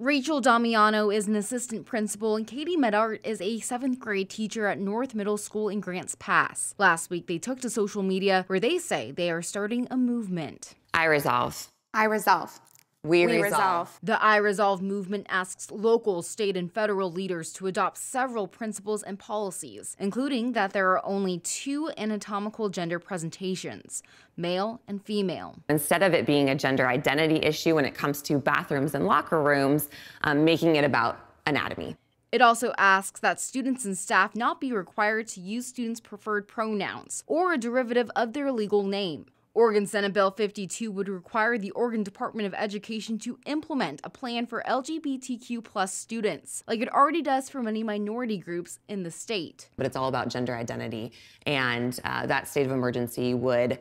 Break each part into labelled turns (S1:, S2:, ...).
S1: Rachel Damiano is an assistant principal, and Katie Medart is a seventh grade teacher at North Middle School in Grants Pass. Last week, they took to social media where they say they are starting a movement.
S2: I resolve.
S1: I resolve. We, we resolve. resolve. The I Resolve movement asks local, state, and federal leaders to adopt several principles and policies, including that there are only two anatomical gender presentations male and female.
S2: Instead of it being a gender identity issue when it comes to bathrooms and locker rooms, um, making it about anatomy.
S1: It also asks that students and staff not be required to use students' preferred pronouns or a derivative of their legal name. Oregon Senate Bill 52 would require the Oregon Department of Education to implement a plan for LGBTQ plus students, like it already does for many minority groups in the state.
S2: But it's all about gender identity, and uh, that state of emergency would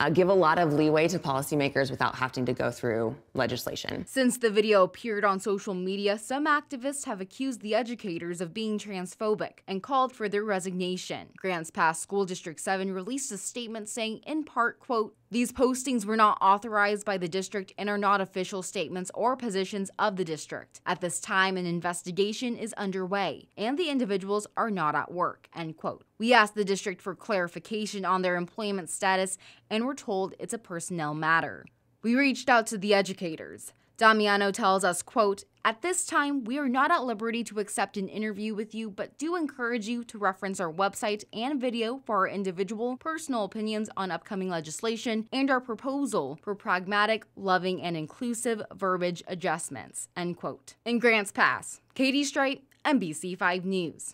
S2: uh, give a lot of leeway to policymakers without having to go through legislation.
S1: Since the video appeared on social media, some activists have accused the educators of being transphobic and called for their resignation. Grants Pass School District 7 released a statement saying, in part, quote, these postings were not authorized by the district and are not official statements or positions of the district. At this time, an investigation is underway, and the individuals are not at work, end quote. We asked the district for clarification on their employment status and were told it's a personnel matter. We reached out to the educators. Damiano tells us, quote, at this time, we are not at liberty to accept an interview with you, but do encourage you to reference our website and video for our individual personal opinions on upcoming legislation and our proposal for pragmatic, loving, and inclusive verbiage adjustments. End quote. In Grants Pass, Katie Streit, NBC5 News.